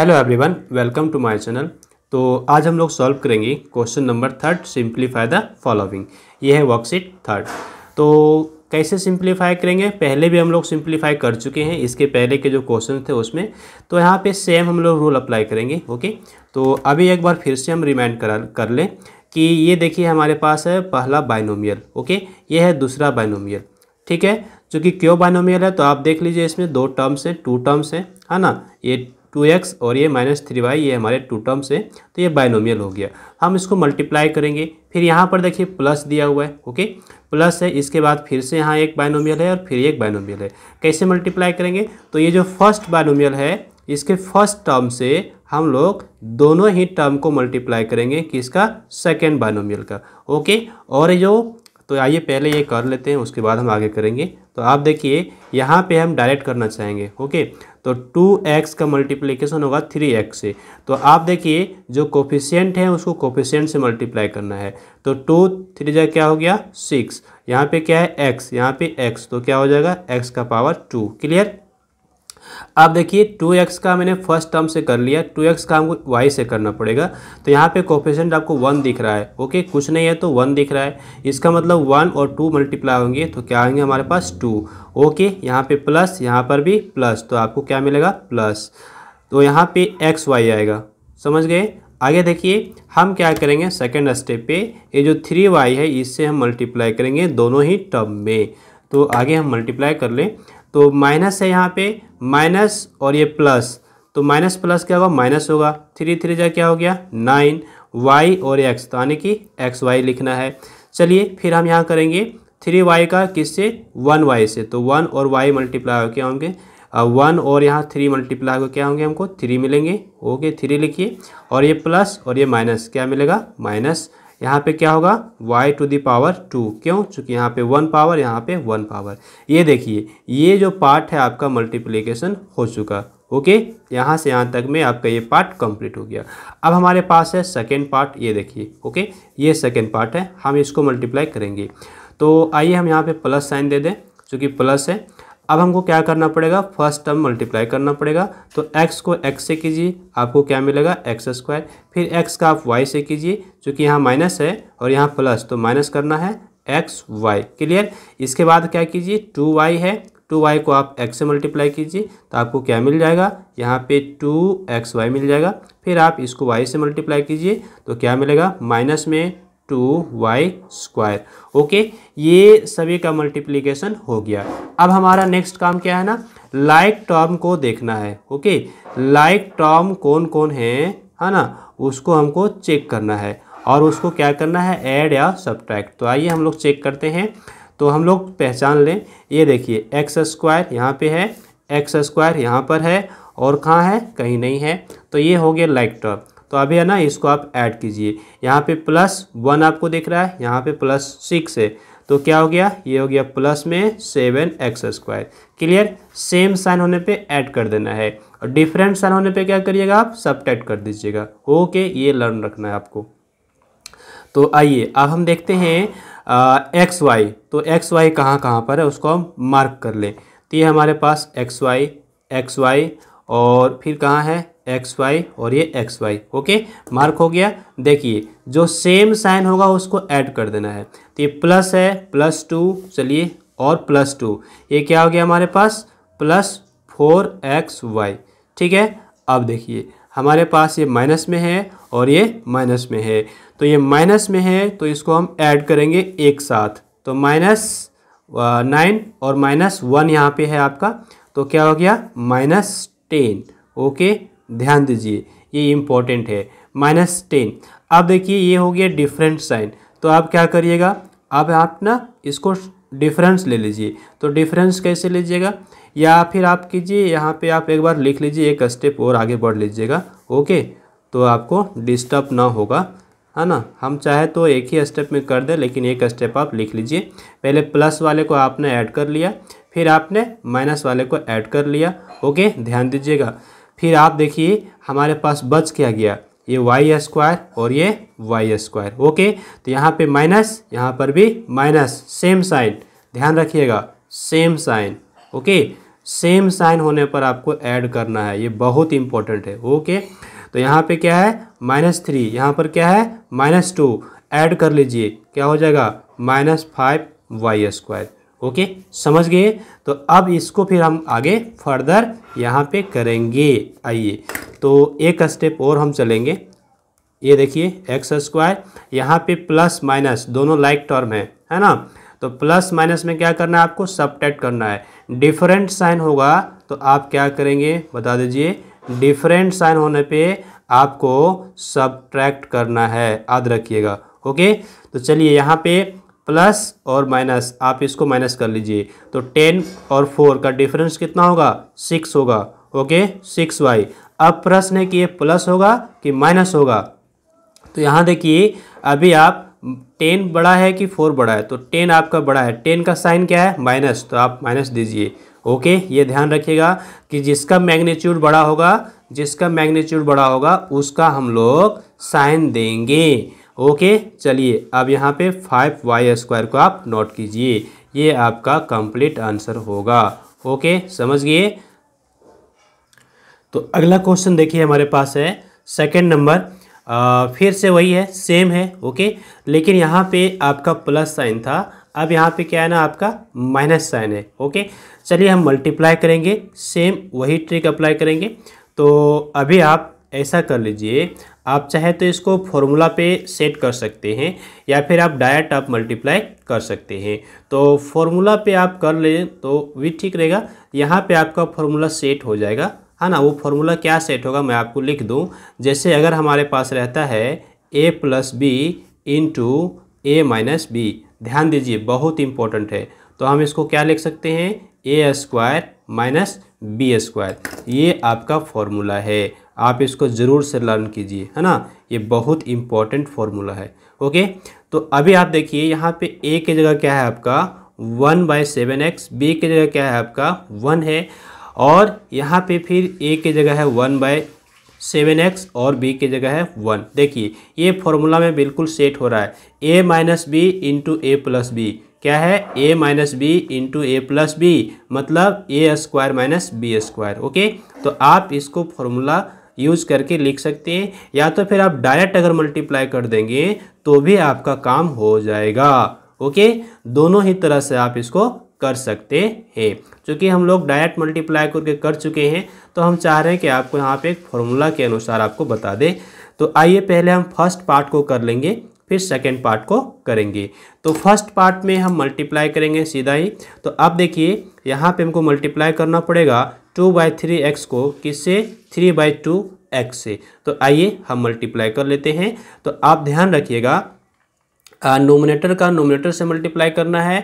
hello everyone welcome to my channel तो आज हम लोग सॉल्व करेंगे question number third simplify the following ये है वर्कशीट थर्ड तो कैसे सिंप्लीफाई करेंगे पहले भी हम लोग सिंप्लीफाई कर चुके हैं इसके पहले के जो क्वेश्चन थे उसमें तो यहाँ पे सेम हम लोग रूल अप्लाई करेंगे ओके तो अभी एक बार फिर से हम रिमाइंड करा कर लें कि ये देखिए हमारे पास है पहला बाइनोमियल ओके ये है दूसरा बाइनोमियल ठीक है चूँकि क्यों बाइनोमियल है तो आप देख लीजिए इसमें दो टर्म्स हैं टू टर्म्स हैं है ना ये टू एक्स और ये माइनस थ्री वाई ये हमारे टू टर्म्स हैं तो ये बायनोमियल हो गया हम इसको मल्टीप्लाई करेंगे फिर यहाँ पर देखिए प्लस दिया हुआ है ओके प्लस है इसके बाद फिर से यहाँ एक बायनोमियल है और फिर एक बायनोमियल है कैसे मल्टीप्लाई करेंगे तो ये जो फर्स्ट बायनोमियल है इसके फर्स्ट टर्म से हम लोग दोनों ही टर्म को मल्टीप्लाई करेंगे किसका सेकेंड बायनोमियल का ओके और जो तो आइए पहले ये कर लेते हैं उसके बाद हम आगे करेंगे तो आप देखिए यहाँ पे हम डायरेक्ट करना चाहेंगे ओके तो टू एक्स का मल्टीप्लीकेशन होगा थ्री एक्स से तो आप देखिए जो कोफिशियंट है उसको कोफिशियंट से मल्टीप्लाई करना है तो टू थ्री जगह क्या हो गया सिक्स यहाँ पे क्या है एक्स यहाँ पे एक्स तो क्या हो जाएगा एक्स का पावर टू क्लियर अब देखिए टू एक्स का मैंने फर्स्ट टर्म से कर लिया टू एक्स का हमको वाई से करना पड़ेगा तो यहाँ पे कोफिशेंट आपको वन दिख रहा है ओके कुछ नहीं है तो वन दिख रहा है इसका मतलब वन और टू मल्टीप्लाई होंगे तो क्या आएंगे हमारे पास टू ओके यहाँ पे प्लस यहाँ पर भी प्लस तो आपको क्या मिलेगा प्लस तो यहाँ पे एक्स वाई आएगा समझ गए आगे देखिए हम क्या करेंगे सेकेंड स्टेप पे ये जो थ्री वाई है इससे हम मल्टीप्लाई करेंगे दोनों ही टर्म में तो आगे हम मल्टीप्लाई कर लें तो माइनस है यहाँ पे माइनस और ये प्लस तो माइनस प्लस क्या होगा माइनस होगा थ्री थ्री जा क्या हो गया नाइन वाई और एक्स तो यानी कि एक्स वाई लिखना है चलिए फिर हम यहाँ करेंगे थ्री वाई का किससे वन वाई से तो वन और वाई मल्टीप्लाई हो क्या होंगे वन और यहाँ थ्री मल्टीप्लाई हो क्या होंगे हमको थ्री मिलेंगे ओके थ्री लिखिए और ये प्लस और ये माइनस क्या मिलेगा माइनस यहाँ पे क्या होगा y to the power two क्यों चूँकि यहाँ पे वन पावर यहाँ पे वन पावर ये देखिए ये जो पार्ट है आपका मल्टीप्लीकेशन हो चुका ओके यहाँ से यहाँ तक में आपका ये पार्ट कंप्लीट हो गया अब हमारे पास है सेकेंड पार्ट ये देखिए ओके ये सेकेंड पार्ट है हम इसको मल्टीप्लाई करेंगे तो आइए हम यहाँ पे प्लस साइन दे दें चूँकि प्लस है अब हमको क्या करना पड़ेगा फर्स्ट टर्म मल्टीप्लाई करना पड़ेगा तो x को x से कीजिए आपको क्या मिलेगा एक्स स्क्वायर फिर x का आप y से कीजिए चूँकि यहाँ माइनस है और यहाँ प्लस तो माइनस करना है एक्स वाई क्लियर इसके बाद क्या कीजिए टू वाई है टू वाई को आप एक्स से मल्टीप्लाई कीजिए तो आपको क्या मिल जाएगा यहाँ पे टू एक्स वाई मिल जाएगा फिर आप इसको वाई से मल्टीप्लाई कीजिए तो क्या मिलेगा माइनस में टू वाई स्क्वायर ओके ये सभी का मल्टीप्लीकेशन हो गया अब हमारा नेक्स्ट काम क्या है ना लाइक टर्म को देखना है ओके लाइक टर्म कौन कौन है है ना उसको हमको चेक करना है और उसको क्या करना है ऐड या सब्ट्रैक्ट तो आइए हम लोग चेक करते हैं तो हम लोग पहचान लें ये देखिए एक्स स्क्वायर यहाँ पे है एक्स स्क्वायर यहाँ पर है और कहाँ है कहीं नहीं है तो ये हो गया लाइक टर्म तो अभी है ना इसको आप ऐड कीजिए यहाँ पे प्लस वन आपको दिख रहा है यहाँ पे प्लस सिक्स है तो क्या हो गया ये हो गया प्लस में seven x square clear same sign होने पे ऐड कर देना है और डिफरेंट साइन होने पे क्या करिएगा आप सब कर दीजिएगा ओके ये लर्न रखना है आपको तो आइए अब हम देखते हैं एक्स वाई तो एक्स वाई कहाँ कहाँ पर है उसको हम मार्क कर लें तो ये हमारे पास एक्स वाई एक्स वाई और फिर कहाँ है एक्स वाई और ये एक्स वाई ओके मार्क हो गया देखिए जो सेम साइन होगा उसको ऐड कर देना है तो ये प्लस है प्लस टू चलिए और प्लस टू ये क्या हो गया हमारे पास प्लस फोर एक्स वाई ठीक है अब देखिए हमारे पास ये माइनस में है और ये माइनस में है तो ये माइनस में है तो इसको हम ऐड करेंगे एक साथ तो माइनस नाइन और माइनस वन यहाँ पे है आपका तो क्या हो गया माइनस टेन ओके ध्यान दीजिए ये इम्पॉर्टेंट है माइनस टेन अब देखिए ये हो गया डिफरेंट साइन तो आप क्या करिएगा अब आप ना इसको डिफरेंस ले लीजिए तो डिफरेंस कैसे लीजिएगा या फिर आप कीजिए यहाँ पे आप एक बार लिख लीजिए एक स्टेप और आगे बढ़ लीजिएगा ओके तो आपको डिस्टर्ब ना होगा है ना हम चाहे तो एक ही स्टेप में कर दें लेकिन एक स्टेप आप लिख लीजिए पहले प्लस वाले को आपने ऐड कर लिया फिर आपने माइनस वाले को ऐड कर लिया ओके ध्यान दीजिएगा फिर आप देखिए हमारे पास बच क्या गया ये वाई स्क्वायर और ये वाई स्क्वायर ओके तो यहाँ पे माइनस यहाँ पर भी माइनस सेम साइन ध्यान रखिएगा same sign okay same sign होने पर आपको ऐड करना है ये बहुत इंपॉर्टेंट है ओके तो यहाँ पे क्या है माइनस थ्री यहाँ पर क्या है माइनस टू ऐड कर लीजिए क्या हो जाएगा minus five y square okay समझ गए तो अब इसको फिर हम आगे फर्दर यहाँ पे करेंगे आइए तो एक स्टेप और हम चलेंगे ये देखिए एक्स स्क्वायर यहाँ पे प्लस माइनस दोनों लाइक टर्म है है ना तो प्लस माइनस में क्या करना है आपको सब्ट्रैक्ट करना है डिफरेंट साइन होगा तो आप क्या करेंगे बता दीजिए डिफरेंट साइन होने पे आपको सब करना है याद रखिएगा ओके तो चलिए यहाँ पे प्लस और माइनस आप इसको माइनस कर लीजिए तो टेन और फोर का डिफरेंस कितना होगा सिक्स होगा ओके सिक्स वाई अब प्रश्न है कि ये प्लस होगा कि माइनस होगा तो यहाँ देखिए अभी आप टेन बड़ा है कि फोर बड़ा है तो टेन आपका बड़ा है टेन का साइन क्या है माइनस तो आप माइनस दीजिए ओके ये ध्यान रखिएगा कि जिसका मैग्नीट्यूड बड़ा होगा जिसका मैग्नीट्यूड बड़ा होगा उसका हम लोग साइन देंगे ओके चलिए अब यहाँ पे फाइव वाई स्क्वायर को आप नोट कीजिए ये आपका कंप्लीट आंसर होगा ओके समझ गए तो अगला क्वेश्चन देखिए हमारे पास है सेकंड नंबर फिर से वही है सेम है ओके लेकिन यहाँ पे आपका प्लस साइन था अब यहाँ पे क्या है ना आपका माइनस साइन है ओके चलिए हम मल्टीप्लाई करेंगे सेम वही ट्रिक अप्लाई करेंगे तो अभी आप ऐसा कर लीजिए आप चाहे तो इसको फॉर्मूला पे सेट कर सकते हैं या फिर आप डायरेक्ट आप मल्टीप्लाई कर सकते हैं तो फॉर्मूला पे आप कर लें तो भी ठीक रहेगा यहाँ पे आपका फॉर्मूला सेट हो जाएगा है हाँ ना वो फॉर्मूला क्या सेट होगा मैं आपको लिख दूँ जैसे अगर हमारे पास रहता है a plus b into a minus b ध्यान दीजिए बहुत इंपॉर्टेंट है तो हम इसको क्या लिख सकते हैं a square minus b square ये आपका फॉर्मूला है आप इसको ज़रूर से लर्न कीजिए है ना ये बहुत इंपॉर्टेंट फार्मूला है ओके तो अभी आप देखिए यहाँ पे ए की जगह क्या है आपका one by seven x b की जगह क्या है आपका वन है और यहाँ पे फिर ए की जगह है वन बाय सेवन एक्स और बी की जगह है वन देखिए ये फॉर्मूला में बिल्कुल सेट हो रहा है a minus b into a plus b क्या है a minus b into a plus b मतलब a square minus b square okay तो आप इसको फॉर्मूला यूज़ करके लिख सकते हैं या तो फिर आप डायरेक्ट अगर मल्टीप्लाई कर देंगे तो भी आपका काम हो जाएगा ओके दोनों ही तरह से आप इसको कर सकते हैं चूँकि हम लोग डायरेक्ट मल्टीप्लाई करके कर चुके हैं तो हम चाह रहे हैं कि आपको यहाँ पे एक फॉर्मूला के अनुसार आपको बता दें तो आइए पहले हम फर्स्ट पार्ट को कर लेंगे फिर सेकेंड पार्ट को करेंगे तो फर्स्ट पार्ट में हम मल्टीप्लाई करेंगे सीधा ही तो अब देखिए यहाँ पे हमको मल्टीप्लाई करना पड़ेगा टू बाई थ्री एक्स को किससे थ्री बाई टू एक्स से तो आइए हम मल्टीप्लाई कर लेते हैं तो आप ध्यान रखिएगा नोमिनेटर का नोमिनेटर से मल्टीप्लाई करना है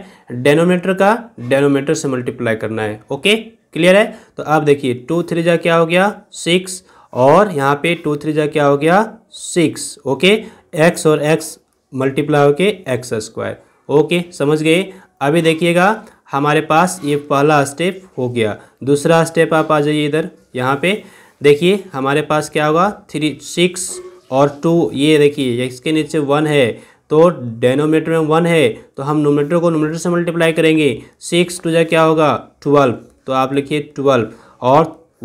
डेनोमिनेटर का डेनोमिनेटर से मल्टीप्लाई करना है ओके क्लियर है तो आप देखिए टू थ्री जा क्या हो गया सिक्स और यहाँ पे टू थ्री जा क्या हो गया सिक्स ओके एक्स और एक्स मल्टीप्लाई होके एक्स स्क्वायर ओके समझ गए अभी देखिएगा हमारे पास ये पहला स्टेप हो गया दूसरा स्टेप आप आ जाइए इधर यहाँ पे देखिए हमारे पास क्या होगा थ्री सिक्स और टू ये देखिए इसके नीचे वन है तो डेनोमीटर में वन है तो हम नोमीटर को नोमीटर से मल्टीप्लाई करेंगे सिक्स टू जै क्या होगा ट्वेल्व तो आप लिखिए ट्वेल्व और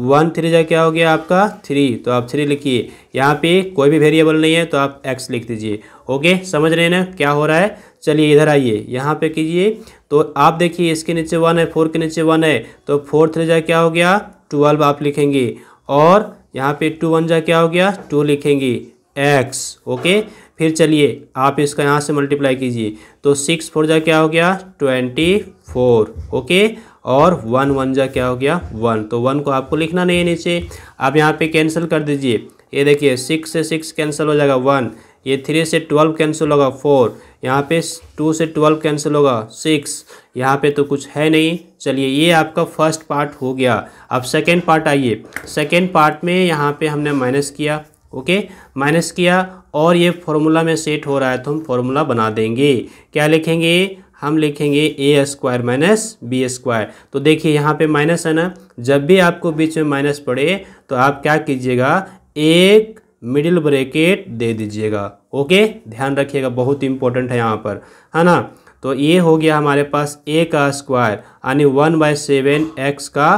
वन थ्री जा क्या हो गया आपका थ्री तो आप थ्री लिखिए यहाँ पे कोई भी वेरिएबल नहीं है तो आप एक्स लिख दीजिए ओके समझ रहे हैं ना क्या हो रहा है चलिए इधर आइए यहाँ पे कीजिए तो आप देखिए इसके नीचे वन है फोर के नीचे वन है तो फोर थ्री जा क्या हो गया ट्वेल्व आप लिखेंगे और यहाँ पे टू वन जा क्या हो गया टू लिखेंगे एक्स ओके फिर चलिए आप इसका यहाँ से मल्टीप्लाई कीजिए तो सिक्स फोर जा क्या हो गया ट्वेंटी फोर ओके और वन वन जा क्या हो गया वन तो वन को आपको लिखना नहीं है नीचे आप यहाँ पे कैंसिल कर दीजिए ये देखिए सिक्स से सिक्स कैंसिल हो जाएगा वन ये थ्री से ट्वेल्व कैंसिल होगा फोर यहाँ पे टू से ट्वेल्व कैंसिल होगा सिक्स यहाँ पे तो कुछ है नहीं चलिए ये आपका फर्स्ट पार्ट हो गया अब सेकेंड पार्ट आइए सेकेंड पार्ट में यहाँ पे हमने माइनस किया ओके माइनस किया और ये फॉर्मूला में सेट हो रहा है तो हम फॉर्मूला बना देंगे क्या लिखेंगे हम लिखेंगे a square minus b square तो देखिए यहाँ पे माइनस है ना जब भी आपको बीच में माइनस पड़े तो आप क्या कीजिएगा एक मिडिल ब्रेकेट दे दीजिएगा ओके ध्यान रखिएगा बहुत इंपॉर्टेंट है यहाँ पर है ना तो ये हो गया हमारे पास ए का स्क्वायर यानी वन बाय सेवन एक्स का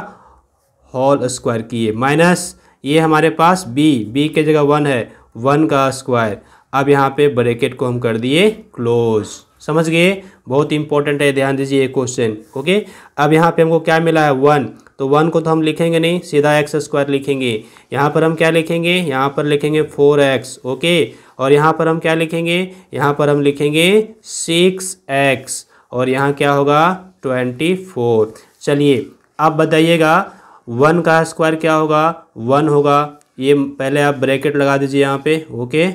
होल स्क्वायर किए माइनस ये हमारे पास बी बी के जगह वन है वन का स्क्वायर अब यहाँ पे ब्रेकेट को हम कर दिए क्लोज समझ गए बहुत इंपॉर्टेंट है ध्यान दीजिए ये क्वेश्चन ओके अब यहाँ पे हमको क्या मिला है वन तो वन को तो हम लिखेंगे नहीं सीधा एक्स स्क्वायर लिखेंगे यहाँ पर हम क्या लिखेंगे यहाँ पर लिखेंगे फोर एक्स ओके और यहाँ पर हम क्या लिखेंगे यहाँ पर हम लिखेंगे सिक्स एक्स और यहाँ क्या होगा ट्वेंटी फोर चलिए आप बताइएगा वन का स्क्वायर क्या होगा वन होगा ये पहले आप ब्रैकेट लगा दीजिए यहाँ पे ओके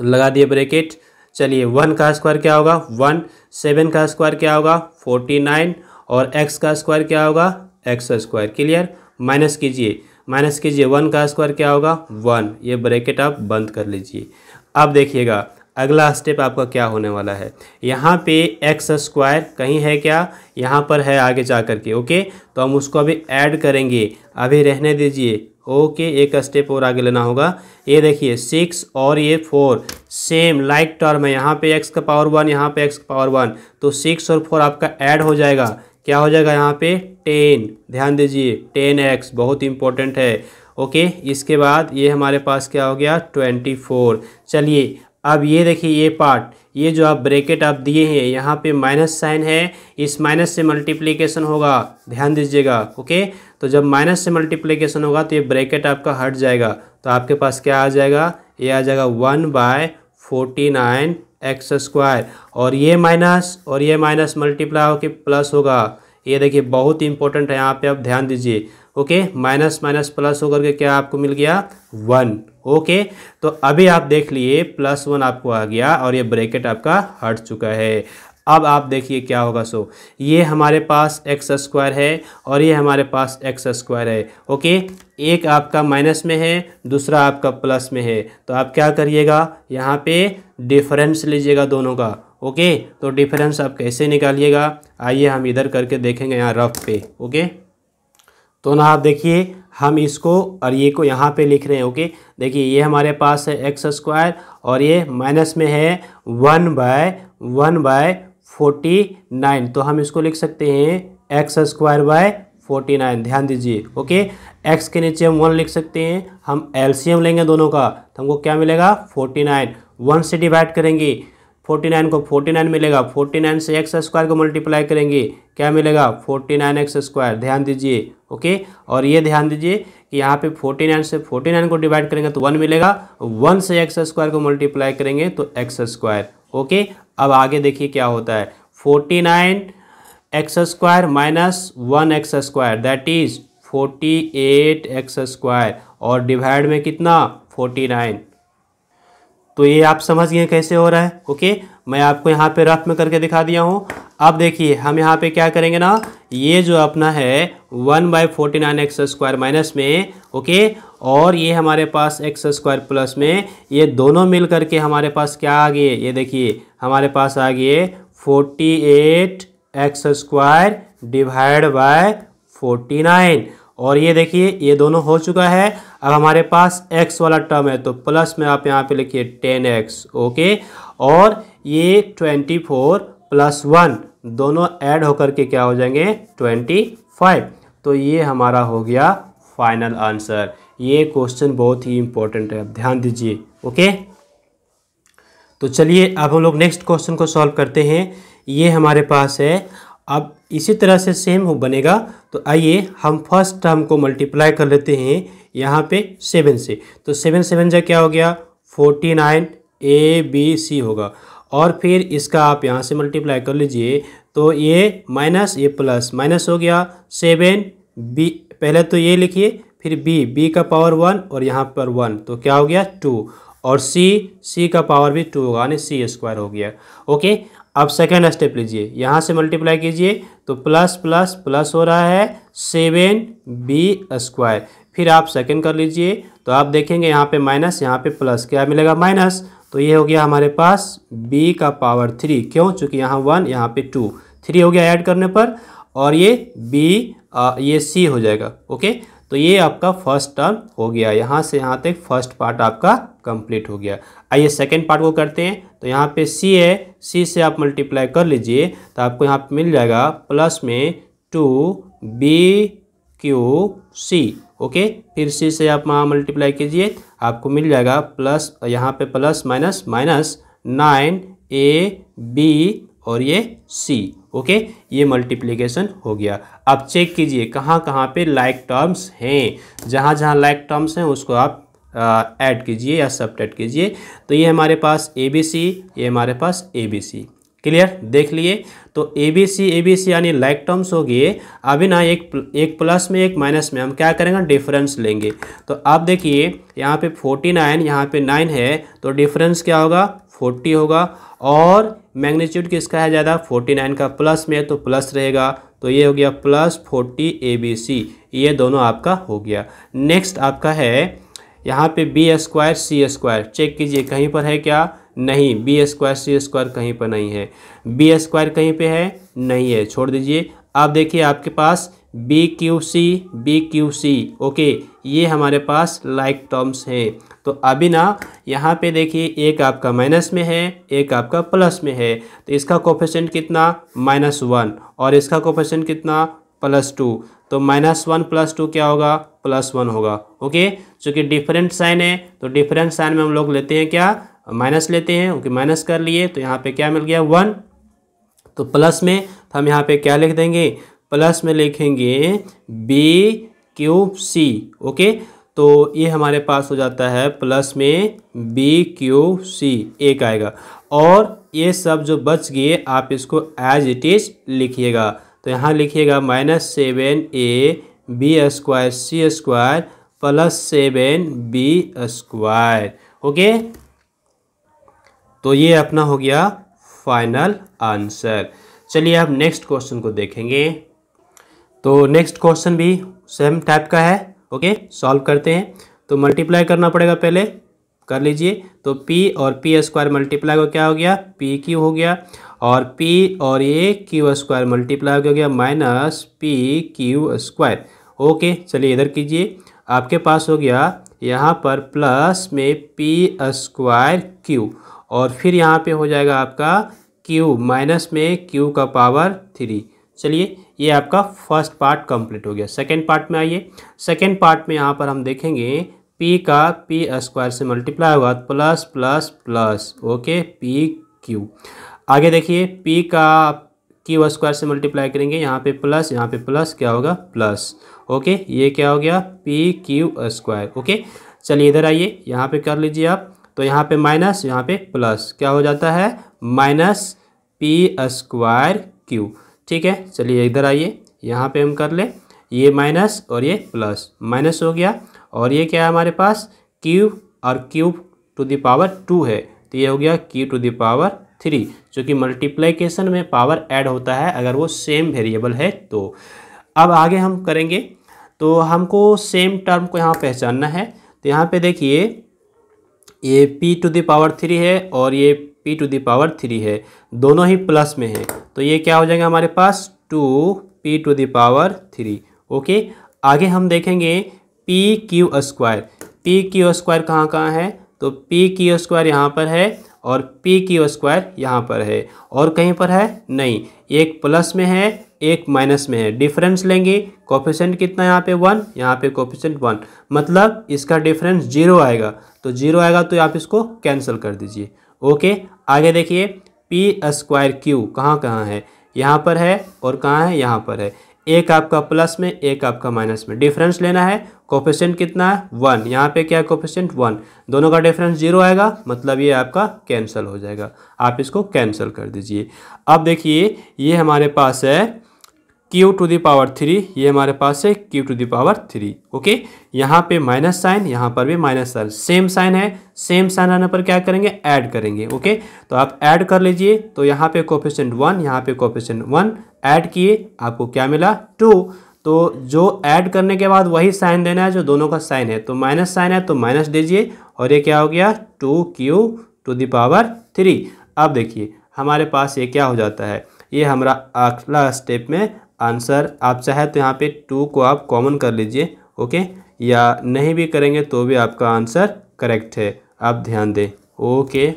लगा दिए ब्रैकेट चलिए वन का स्क्वायर क्या होगा वन सेवन का स्क्वायर क्या होगा फोर्टी नाइन और एक्स का स्क्वायर क्या होगा एक्स स्क्वायर क्लियर माइनस कीजिए माइनस कीजिए वन का स्क्वायर क्या होगा वन ये ब्रैकेट आप बंद कर लीजिए अब देखिएगा अगला स्टेप आपका क्या होने वाला है यहाँ पे एक्स स्क्वायर कहीं है क्या यहाँ पर है आगे जा कर के ओके तो हम उसको अभी ऐड करेंगे अभी रहने दीजिए ओके एक स्टेप और आगे लेना होगा ये देखिए सिक्स और ये फोर सेम लाइक टर्म है यहाँ पे एक्स का पावर वन यहाँ पे एक्स का पावर वन तो सिक्स और फोर आपका ऐड हो जाएगा क्या हो जाएगा यहाँ पे टेन ध्यान दीजिए टेन एक्स बहुत इंपॉर्टेंट है ओके इसके बाद ये हमारे पास क्या हो गया ट्वेंटी फोर चलिए अब ये देखिए ये पार्ट ये जो आप ब्रेकेट आप दिए हैं यहाँ पे माइनस साइन है इस माइनस से मल्टीप्लिकेशन होगा ध्यान दीजिएगा ओके तो जब माइनस से मल्टीप्लीकेशन होगा तो ये ब्रैकेट आपका हट जाएगा तो आपके पास क्या आ जाएगा ये आ जाएगा one by forty nine x square और ये माइनस और ये माइनस मल्टीप्लाई होकर प्लस होगा ये देखिए बहुत इंपॉर्टेंट है यहाँ पे आप ध्यान दीजिए ओके माइनस माइनस प्लस होकर के क्या आपको मिल गया वन ओके तो अभी आप देख लिए प्लस वन आपको आ गया और ये ब्रैकेट आपका हट चुका है अब आप देखिए क्या होगा सो ये हमारे पास एक्स स्क्वायर है और ये हमारे पास एक्स स्क्वायर है ओके एक आपका माइनस में है दूसरा आपका प्लस में है तो आप क्या करिएगा यहाँ पे डिफरेंस लीजिएगा दोनों का ओके तो डिफरेंस आप कैसे निकालिएगा आइए हम इधर करके देखेंगे यहाँ रफ पे ओके तो ना आप देखिए हम इसको और ये को यहाँ पे लिख रहे हैं ओके देखिए ये हमारे पास है एक्स स्क्वायर और ये माइनस में है one by one by forty nine तो हम इसको लिख सकते हैं x square by forty nine ध्यान दीजिए ओके एक्स के नीचे हम वन लिख सकते हैं हम एलसीएम लेंगे दोनों का तो हमको क्या मिलेगा फोर्टी नाइन वन से डिवाइड करेंगे फोर्टी नाइन को फोर्टी नाइन मिलेगा फोर्टी नाइन से एक्स स्क्वायर को मल्टीप्लाई करेंगे क्या मिलेगा फोर्टी नाइन एक्स स्क्वायर ध्यान दीजिए ओके और ये ध्यान दीजिए कि यहाँ पे फोर्टी नाइन से फोर्टी नाइन को डिवाइड करेंगे तो वन मिलेगा वन से एक्स स्क्वायर को मल्टीप्लाई करेंगे तो एक्स स्क्वायर ओके अब आगे देखिए क्या होता है forty nine x square minus one x square that is forty eight x square और डिवाइड में कितना फोर्टी नाइन तो ये आप समझ गए कैसे हो रहा है ओके मैं आपको यहाँ पे रफ में करके दिखा दिया हूँ अब देखिए हम यहाँ पे क्या करेंगे ना ये जो अपना है one by forty nine x square minus में ओके और ये हमारे पास एक्स स्क्वायर प्लस में ये दोनों मिल करके हमारे पास क्या आ गए ये देखिए हमारे पास आ गए forty eight x square divide by forty nine और ये देखिए ये दोनों हो चुका है अब हमारे पास x वाला टर्म है तो प्लस में आप यहाँ पे लिखिए टेन एक्स ओके और ये ट्वेंटी फोर प्लस वन दोनों ऐड होकर के क्या हो जाएंगे ट्वेंटी फाइव तो ये हमारा हो गया फाइनल आंसर ये क्वेश्चन बहुत ही इंपॉर्टेंट है ध्यान दीजिए ओके तो चलिए अब हम लोग नेक्स्ट क्वेश्चन को सॉल्व करते हैं ये हमारे पास है अब इसी तरह से सेम हो बनेगा तो आइए हम फर्स्ट टर्म को मल्टीप्लाई कर लेते हैं यहाँ पे सेवन से तो सेवन सेवन जा क्या हो गया forty nine a b c होगा और फिर इसका आप यहाँ से मल्टीप्लाई कर लीजिए तो ये माइनस ये प्लस माइनस हो गया सेवन बी पहले तो ये लिखिए फिर बी बी का पावर वन और यहाँ पर वन तो क्या हो गया टू और सी सी का पावर भी टू होगा यानी सी स्क्वायर हो गया ओके अब सेकेंड स्टेप लीजिए यहाँ से मल्टीप्लाई कीजिए तो प्लस प्लस प्लस हो रहा है सेवन बी स्क्वायर फिर आप सेकेंड कर लीजिए तो आप देखेंगे यहाँ पे माइनस यहाँ पे प्लस क्या मिलेगा माइनस तो ये हो गया हमारे पास बी का पावर थ्री क्यों चूँकि यहाँ वन यहाँ पे टू थ्री हो गया ऐड करने पर और ये बी ये सी हो जाएगा ओके तो ये आपका फर्स्ट टर्म हो गया यहाँ से यहाँ तक फर्स्ट पार्ट आपका कंप्लीट हो गया आइए सेकेंड पार्ट को करते हैं तो यहाँ पे सी है सी से आप मल्टीप्लाई कर लीजिए तो आपको यहाँ पे मिल जाएगा प्लस में two b q c okay फिर सी से आप वहाँ मल्टीप्लाई कीजिए आपको मिल जाएगा प्लस यहाँ पे plus minus minus nine a b और ये सी ओके ये मल्टीप्लीकेशन हो गया अब चेक कीजिए कहाँ कहाँ पे लाइक टर्म्स हैं जहाँ जहाँ लाइक टर्म्स हैं उसको आप ऐड कीजिए या सब्टेट कीजिए तो ये हमारे पास ए बी सी ये हमारे पास ए बी सी क्लियर देख लिए तो ए बी सी ए बी सी यानी लाइक टर्म्स हो गए अभी ना एक एक प्लस में एक माइनस में हम क्या करेंगे डिफरेंस लेंगे तो आप देखिए यहाँ पे फोर्टी नाइन यहाँ पे नाइन है तो डिफरेंस क्या होगा फोर्टी होगा और मैग्नीट्यूड किसका है ज़्यादा 49 का प्लस में है तो प्लस रहेगा तो ये हो गया plus forty a b c ये दोनों आपका हो गया नेक्स्ट आपका है यहाँ पे b square c square check कीजिए कहीं पर है क्या नहीं बी स्क्वायर सी स्क्वायर कहीं पर नहीं है बी स्क्वायर कहीं पे है नहीं है छोड़ दीजिए अब देखिए आपके पास b q c b q c okay ये हमारे पास लाइक टर्म्स हैं तो अभी ना यहाँ पे देखिए एक आपका माइनस में है एक आपका प्लस में है तो इसका कोफिशेंट कितना माइनस वन और इसका कोफिशेंट कितना प्लस टू तो माइनस वन प्लस टू क्या होगा प्लस वन होगा ओके चूँकि डिफरेंट साइन है तो डिफरेंट साइन में हम लोग लेते हैं क्या माइनस लेते हैं ओके माइनस कर लिए तो यहाँ पर क्या मिल गया वन तो प्लस में तो हम यहाँ पर क्या लिख देंगे प्लस में लिखेंगे बी क्यूब सी ओके तो ये हमारे पास हो जाता है प्लस में बी क्यू सी एक आएगा और ये सब जो बच गए आप इसको एज इट इज़ लिखिएगा तो यहाँ लिखिएगा minus seven a b square c square plus seven b square okay तो ये अपना हो गया फाइनल आंसर चलिए अब नेक्स्ट क्वेश्चन को देखेंगे तो नेक्स्ट क्वेश्चन भी सेम टाइप का है ओके सॉल्व करते हैं तो मल्टीप्लाई करना पड़ेगा पहले कर लीजिए तो p और p स्क्वायर मल्टीप्लाई का क्या हो गया p क्यू हो गया और p और ये क्यू स्क्वायर मल्टीप्लाई हो गया minus p q square okay चलिए इधर कीजिए आपके पास हो गया यहाँ पर प्लस में p स्क्वायर क्यू और फिर यहाँ पे हो जाएगा आपका q माइनस में q का पावर थ्री चलिए ये आपका फर्स्ट पार्ट कंप्लीट हो गया सेकेंड पार्ट में आइए सेकेंड पार्ट में यहाँ पर हम देखेंगे पी का पी स्क्वायर से मल्टीप्लाई होगा plus plus plus okay p q आगे देखिए पी का क्यू स्क्वायर से मल्टीप्लाई करेंगे यहाँ पे प्लस यहाँ पे प्लस क्या होगा प्लस ओके ये क्या हो गया पी क्यू स्क्वायर ओके चलिए इधर आइए यहाँ पे कर लीजिए आप तो यहाँ पे माइनस यहाँ पे प्लस क्या हो जाता है माइनस पी स्क्वायर क्यू ठीक है चलिए इधर आइए यहाँ पे हम कर ले ये माइनस और ये प्लस माइनस हो गया और ये क्या है हमारे पास क्यूब और cube to the power power two है तो ये हो गया q to the power three चूँकि मल्टीप्लाइकेशन में पावर ऐड होता है अगर वो सेम वेरिएबल है तो अब आगे हम करेंगे तो हमको सेम टर्म को यहाँ पहचानना है तो यहाँ पे देखिए ये p to the power power three है और ये p to the power three है दोनों ही प्लस में है तो ये क्या हो जाएगा हमारे पास two p to the power three okay आगे हम देखेंगे p q square p q square कहाँ कहाँ है तो पी क्यू स्क्वायर यहाँ पर है और पी क्यू स्क्वायर यहाँ पर है और कहीं पर है नहीं एक प्लस में है एक माइनस में है डिफरेंस लेंगे कॉफिशेंट कितना यहाँ पे वन यहाँ पे कॉफिशेंट वन मतलब इसका डिफरेंस जीरो आएगा तो जीरो आएगा तो आप इसको कैंसिल कर दीजिए ओके आगे देखिए पी स्क्वायर क्यू कहाँ कहाँ है यहाँ पर है और कहाँ है यहाँ पर है एक आपका प्लस में एक आपका माइनस में डिफरेंस लेना है कोफिशेंट कितना है वन यहाँ पे क्या है कोफिशेंट वन दोनों का डिफरेंस जीरो आएगा मतलब ये आपका कैंसिल हो जाएगा आप इसको कैंसिल कर दीजिए अब देखिए ये हमारे पास है q to the power three ये हमारे पास है q to the power three okay यहाँ पे माइनस साइन यहाँ पर भी माइनस साइन सेम साइन है सेम साइन आने पर क्या करेंगे ऐड करेंगे ओके तो आप ऐड कर लीजिए तो यहाँ पे कोफिशेंट वन यहाँ पे कोफिशेंट वन ऐड किए आपको क्या मिला टू तो जो ऐड करने के बाद वही साइन देना है जो दोनों का साइन है तो माइनस साइन है तो माइनस दीजिए और ये क्या हो गया two q to the power three अब देखिए हमारे पास ये क्या हो जाता है ये हमारा अगला स्टेप में आंसर आप चाहे तो यहाँ पे टू को आप कॉमन कर लीजिए ओके या नहीं भी करेंगे तो भी आपका आंसर करेक्ट है आप ध्यान दें ओके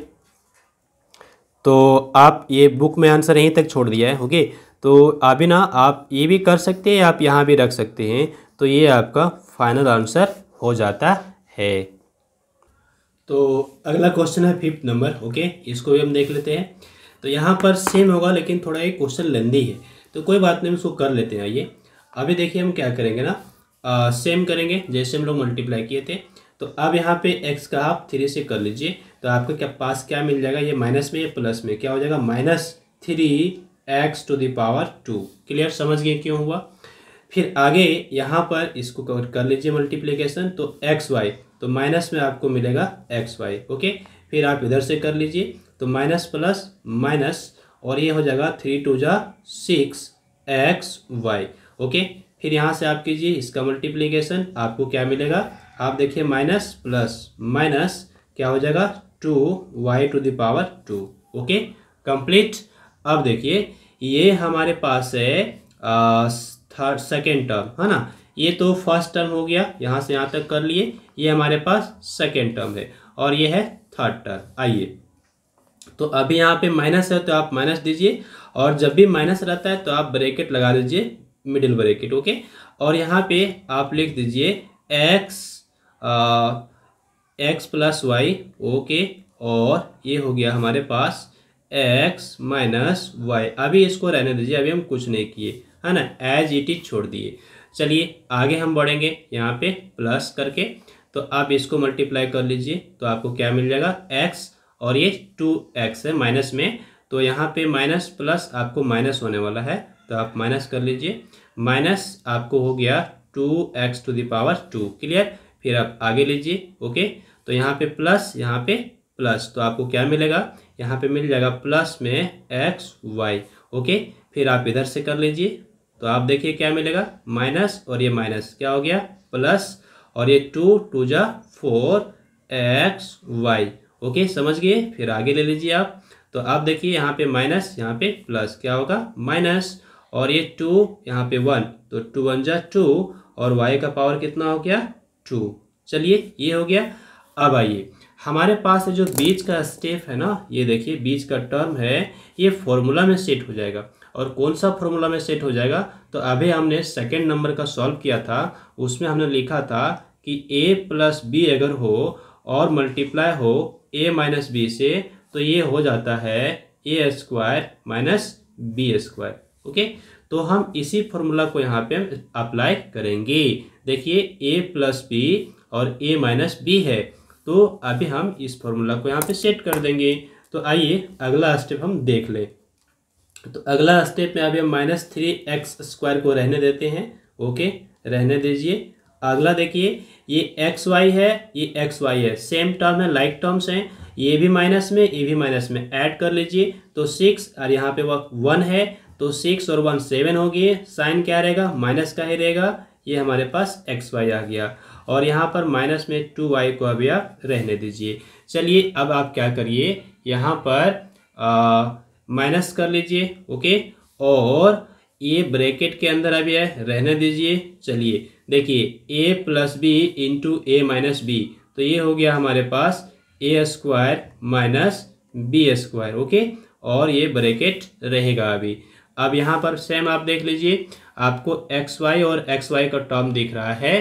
तो आप ये बुक में आंसर यहीं तक छोड़ दिया है ओके तो अभी ना आप ये भी कर सकते हैं आप यहाँ भी रख सकते हैं तो ये आपका फाइनल आंसर हो जाता है तो अगला क्वेश्चन है फिफ्थ नंबर ओके इसको भी हम देख लेते हैं तो यहाँ पर सेम होगा लेकिन थोड़ा ये क्वेश्चन लेंदी है तो कोई बात नहीं हम इसको कर लेते हैं आइए अभी देखिए हम क्या करेंगे ना आ, सेम करेंगे जैसे हम लोग मल्टीप्लाई किए थे तो अब यहाँ पे एक्स का आप थ्री से कर लीजिए तो आपको क्या पास क्या मिल जाएगा ये माइनस में या प्लस में क्या हो जाएगा minus three x to the power two clear समझ गए क्यों हुआ फिर आगे यहाँ पर इसको कवर कर लीजिए मल्टीप्लीकेशन तो एक्स वाई तो माइनस में आपको मिलेगा एक्स वाई ओके फिर आप इधर से कर लीजिए तो माइनस प्लस माइनस और ये हो जाएगा थ्री टू जा सिक्स एक्स वाई ओके फिर यहाँ से आप कीजिए इसका मल्टीप्लीकेशन आपको क्या मिलेगा आप देखिए माइनस प्लस माइनस क्या हो जाएगा two y to the power two okay complete अब देखिए ये हमारे पास है थर्ड सेकेंड टर्म है ना ये तो फर्स्ट टर्म हो गया यहाँ से यहाँ तक कर लिए ये हमारे पास सेकेंड टर्म है और ये है थर्ड टर्म आइए तो अभी यहाँ पे माइनस है तो आप माइनस दीजिए और जब भी माइनस रहता है तो आप ब्रेकेट लगा दीजिए मिडिल ब्रेकेट ओके और यहाँ पे आप लिख दीजिए x x plus y okay और ये हो गया हमारे पास एक्स माइनस वाई अभी इसको रहने दीजिए अभी हम कुछ नहीं किए है ना एज इट इज छोड़ दिए चलिए आगे हम बढ़ेंगे यहाँ पे प्लस करके तो आप इसको मल्टीप्लाई कर लीजिए तो आपको क्या मिल जाएगा एक्स और ये टू एक्स है माइनस में तो यहाँ पे माइनस प्लस आपको माइनस होने वाला है तो आप माइनस कर लीजिए माइनस आपको हो गया two x to the power two clear फिर आप आगे लीजिए ओके तो यहाँ पे प्लस यहाँ पे प्लस तो आपको क्या मिलेगा यहाँ पे मिल जाएगा प्लस में एक्स वाई ओके फिर आप इधर से कर लीजिए तो आप देखिए क्या मिलेगा माइनस और ये माइनस क्या हो गया प्लस और ये टू टू जा फोर एक्स वाई ओके समझ गए फिर आगे ले लीजिए आप तो आप देखिए यहाँ पे माइनस यहाँ पे प्लस क्या होगा माइनस और ये टू यहाँ पे वन तो टू वन जा टू और वाई का पावर कितना हो गया टू चलिए ये हो गया अब आइए हमारे पास जो बीच का स्टेप है ना ये देखिए बीच का टर्म है ये फॉर्मूला में सेट हो जाएगा और कौन सा फॉर्मूला में सेट हो जाएगा तो अभी हमने सेकेंड नंबर का सॉल्व किया था उसमें हमने लिखा था कि ए प्लस बी अगर हो और मल्टीप्लाई हो ए माइनस बी से तो ये हो जाता है a square minus b square okay तो हम इसी फॉर्मूला को यहाँ पे हम अप्लाई करेंगे देखिए ए प्लस बी और ए माइनस बी है तो अभी हम इस फॉर्मूला को यहाँ पे सेट कर देंगे तो आइए अगला स्टेप हम देख लें तो अगला स्टेप में अभी हम माइनस थ्री एक्स स्क्वायर को रहने देते हैं ओके रहने दीजिए अगला देखिए ये एक्स वाई है ये एक्स वाई है सेम टर्म है लाइक टर्म्स हैं ये भी माइनस में ये भी माइनस में ऐड कर लीजिए तो सिक्स और यहाँ पे वह वन है तो सिक्स और वन सेवन हो गए साइन क्या रहेगा माइनस का ही रहेगा ये हमारे पास एक्स वाई आ गया और यहाँ पर माइनस में टू वाई को अभी आप रहने दीजिए चलिए अब आप क्या करिए यहाँ पर माइनस कर लीजिए ओके और ये ब्रैकेट के अंदर अभी है रहने दीजिए चलिए देखिए a plus b into a minus b तो ये हो गया हमारे पास a square minus b square okay और ये ब्रैकेट रहेगा अभी अब यहाँ पर सेम आप देख लीजिए आपको एक्स वाई और एक्स वाई का टर्म दिख रहा है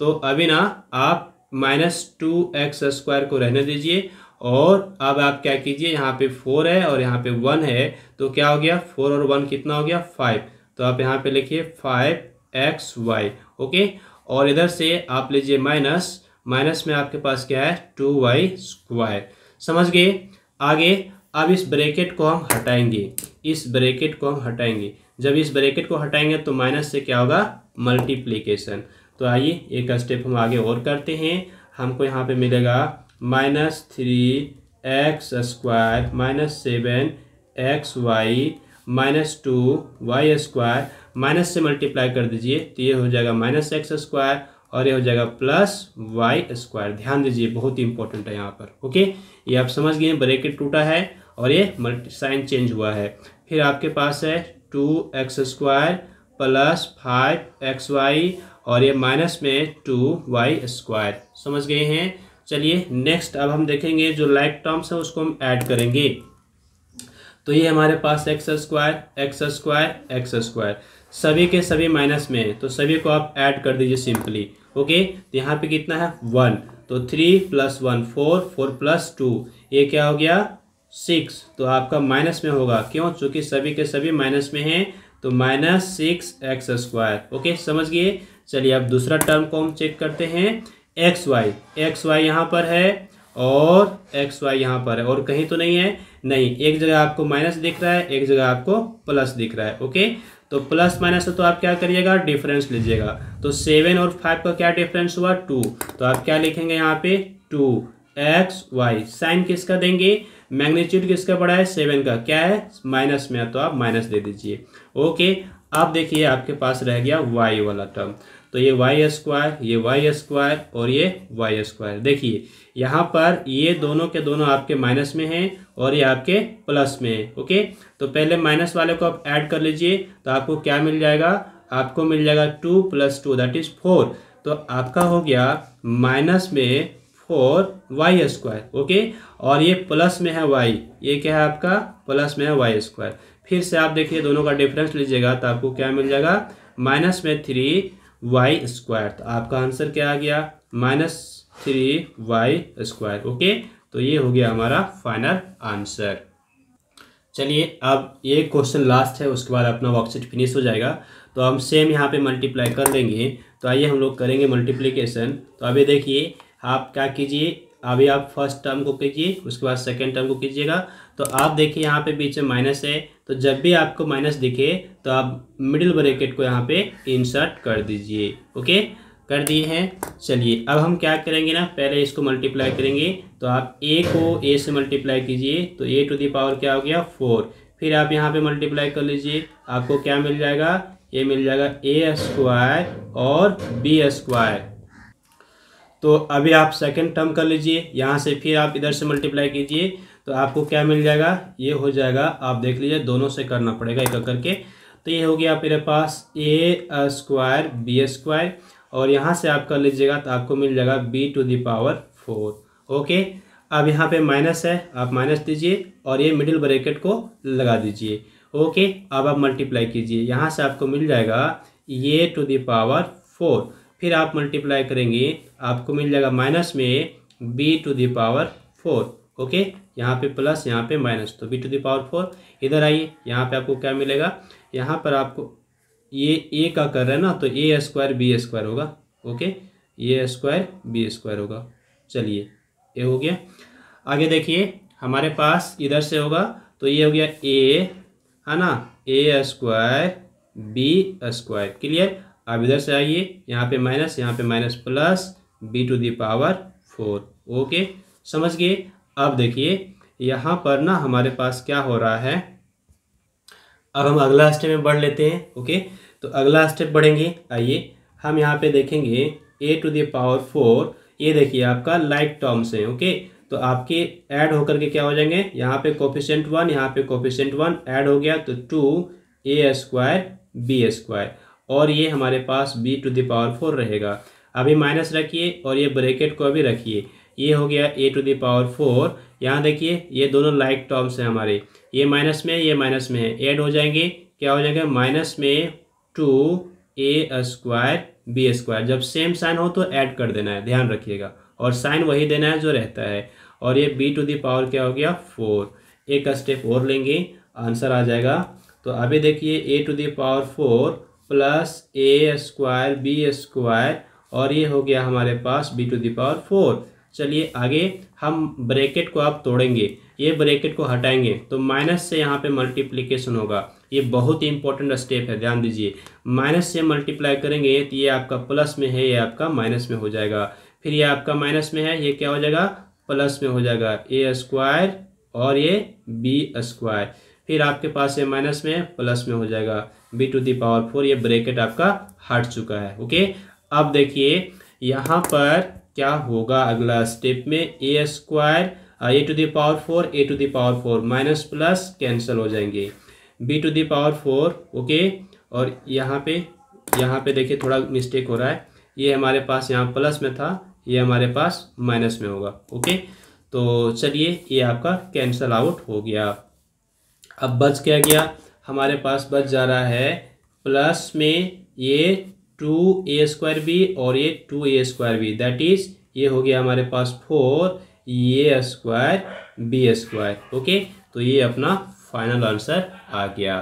तो अभी ना आप माइनस टू एक्स स्क्वायर को रहने दीजिए और अब आप क्या कीजिए यहाँ पे फोर है और यहाँ पे वन है तो क्या हो गया फोर और वन कितना हो गया फाइव तो आप यहाँ पे लिखिए फाइव एक्स वाई ओके और इधर से आप लीजिए माइनस माइनस में आपके पास क्या है टू वाई स्क्वायर समझ गए आगे अब इस ब्रैकेट को हम हटाएंगे इस ब्रैकेट को हम हटाएंगे जब इस ब्रैकेट को हटाएंगे तो माइनस से क्या होगा मल्टीप्लीकेशन तो आइए एक स्टेप हम आगे और करते हैं हमको यहाँ पे मिलेगा minus three x square minus seven x y minus two y square minus से मल्टीप्लाई कर दीजिए तो ये हो जाएगा माइनस एक्स स्क्वायर और ये हो जाएगा प्लस वाई स्क्वायर ध्यान दीजिए बहुत ही इंपॉर्टेंट है यहाँ पर ओके ये आप समझ गए ब्रैकेट टूटा है और ये मल्टी साइन चेंज हुआ है फिर आपके पास है two x square plus five x y और ये माइनस में टू वाई स्क्वायर समझ गए हैं चलिए नेक्स्ट अब हम देखेंगे जो लाइक टर्म्स है उसको हम ऐड करेंगे तो ये हमारे पास x square x square x square सभी के सभी माइनस में है तो सभी को आप ऐड कर दीजिए सिंपली ओके तो यहाँ पे कितना है वन तो three plus one four four plus two ये क्या हो गया सिक्स तो आपका माइनस में होगा क्यों चूंकि सभी के सभी माइनस में हैं तो minus six x square okay समझिए चलिए अब दूसरा टर्म को हम चेक करते हैं एक्स वाई एक्स वाई यहाँ पर है और एक्स वाई यहाँ पर है और कहीं तो नहीं है नहीं एक जगह आपको माइनस दिख रहा है एक जगह आपको प्लस दिख रहा है ओके तो प्लस माइनस है तो आप क्या करिएगा डिफरेंस लीजिएगा तो सेवन और फाइव का क्या डिफरेंस हुआ टू तो आप क्या लिखेंगे यहाँ पे टू एक्स वाई साइन किसका देंगे मैग्नीट्यूड किसका बड़ा है सेवन का क्या है माइनस में है तो आप माइनस दे दीजिए ओके अब देखिए आपके पास रह गया वाई वाला टर्म तो ये वाई स्क्वायर ये वाई स्क्वायर और ये वाई स्क्वायर देखिए यहाँ पर ये दोनों के दोनों आपके माइनस में हैं और ये आपके प्लस में है ओके तो पहले माइनस वाले को आप ऐड कर लीजिए तो आपको क्या मिल जाएगा आपको मिल जाएगा two plus two that is four तो आपका हो गया माइनस में फोर वाई स्क्वायर ओके और ये प्लस में है वाई ये क्या है आपका प्लस में है वाई स्क्वायर फिर से आप देखिए दोनों का डिफरेंस लीजिएगा तो आपको क्या मिल जाएगा माइनस में थ्री वाई स्क्वायर तो आपका आंसर क्या आ गया minus three y square okay तो ये हो गया हमारा फाइनल आंसर चलिए अब ये क्वेश्चन लास्ट है उसके बाद अपना वर्कशीट फिनिश हो जाएगा तो हम सेम यहाँ पे मल्टीप्लाई कर देंगे तो आइए हम लोग करेंगे मल्टीप्लीकेशन तो अभी देखिए आप क्या कीजिए अभी आप फर्स्ट टर्म को कीजिए उसके बाद सेकेंड टर्म को कीजिएगा तो आप देखिए यहाँ पे बीच में माइनस है तो जब भी आपको माइनस दिखे तो आप मिडिल ब्रैकेट को यहाँ पे इंसर्ट कर दीजिए ओके कर दिए हैं चलिए अब हम क्या करेंगे ना पहले इसको मल्टीप्लाई करेंगे तो आप ए को ए से मल्टीप्लाई कीजिए तो ए टू दी पावर क्या हो गया फोर फिर आप यहाँ पे मल्टीप्लाई कर लीजिए आपको क्या मिल जाएगा ये मिल जाएगा ए स्क्वायर और बी स्क्वायर तो अभी आप सेकेंड टर्म कर लीजिए यहाँ से फिर आप इधर से मल्टीप्लाई कीजिए तो आपको क्या मिल जाएगा ये हो जाएगा आप देख लीजिए दोनों से करना पड़ेगा एक करके तो ये हो गया मेरे पास ए स्क्वायर बी स्क्वायर और यहाँ से आप कर लीजिएगा तो आपको मिल जाएगा b to the power four okay अब यहाँ पे माइनस है आप माइनस दीजिए और ये मिडिल ब्रैकेट को लगा दीजिए ओके अब आप मल्टीप्लाई कीजिए यहाँ से आपको मिल जाएगा ये टू पावर फोर फिर आप मल्टीप्लाई करेंगे आपको मिल जाएगा माइनस में b to the power four okay यहाँ पे प्लस यहाँ पे माइनस तो b to the power four इधर आइए यहाँ पे आपको क्या मिलेगा यहाँ पर आपको ये ए का कर रहे हैं ना तो ए स्क्वायर बी स्क्वायर होगा okay a square b square होगा चलिए ये हो गया आगे देखिए हमारे पास इधर से होगा तो ये हो गया ए है ना a square b square clear अब इधर से आइए यहाँ पे माइनस यहाँ पे minus plus b to the power four okay समझ गए अब देखिए यहाँ पर ना हमारे पास क्या हो रहा है अब हम अगला स्टेप में बढ़ लेते हैं ओके तो अगला स्टेप बढ़ेंगे आइए हम यहाँ पे देखेंगे a to the power four ये देखिए आपका लाइक टर्म से ओके तो आपके ऐड होकर के क्या हो जाएंगे यहाँ पे कोफिशेंट वन यहाँ पे कोफिशेंट वन ऐड हो गया तो two a square b square और ये हमारे पास b to the power four रहेगा अभी माइनस रखिए और ये ब्रैकेट को अभी रखिए ये हो गया a to the power four यहाँ देखिए ये दोनों लाइक टर्म्स हैं हमारे ये माइनस में ये माइनस में है एड हो जाएंगे क्या हो जाएगा माइनस में two a square b square जब सेम साइन हो तो ऐड कर देना है ध्यान रखिएगा और साइन वही देना है जो रहता है और ये बी टू दी पावर क्या हो गया फोर एक स्टेप और लेंगे आंसर आ जाएगा तो अभी देखिए a to the power four plus a square b square और ये हो गया हमारे पास b to the power four चलिए आगे हम ब्रैकेट को आप तोड़ेंगे ये ब्रैकेट को हटाएंगे तो माइनस से यहाँ पे मल्टीप्लिकेशन होगा ये बहुत ही इंपॉर्टेंट स्टेप है ध्यान दीजिए माइनस से मल्टीप्लाई करेंगे तो ये आपका प्लस में है ये आपका माइनस में हो जाएगा फिर ये आपका माइनस में है ये क्या हो जाएगा प्लस में हो जाएगा ए स्क्वायर और ये बी स्क्वायर फिर आपके पास ये माइनस में प्लस में हो जाएगा b to the power four ये ब्रैकेट आपका हट चुका है ओके अब देखिए यहाँ पर क्या होगा अगला स्टेप में a square a to the power four a to the power four minus plus cancel हो जाएंगे b to the power four okay और यहाँ पे यहाँ पे देखिए थोड़ा मिस्टेक हो रहा है ये हमारे पास यहाँ प्लस में था ये हमारे पास माइनस में होगा ओके तो चलिए ये आपका कैंसल आउट हो गया अब बच क्या गया हमारे पास बच जा रहा है प्लस में ये टू ए स्क्वायर बी और ये two a square b that is ये हो गया हमारे पास four a square b square okay तो ये अपना फाइनल आंसर आ गया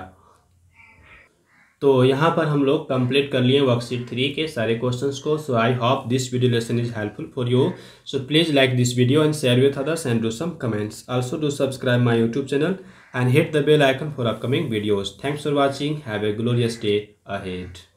तो यहाँ पर हम लोग कंप्लीट कर लिए वर्कशीट थ्री के सारे क्वेश्चंस को so I hope this video lesson is helpful for you so please like this video and share with others and do some comments also do subscribe my YouTube channel and hit the bell icon for upcoming videos thanks for watching have a glorious day ahead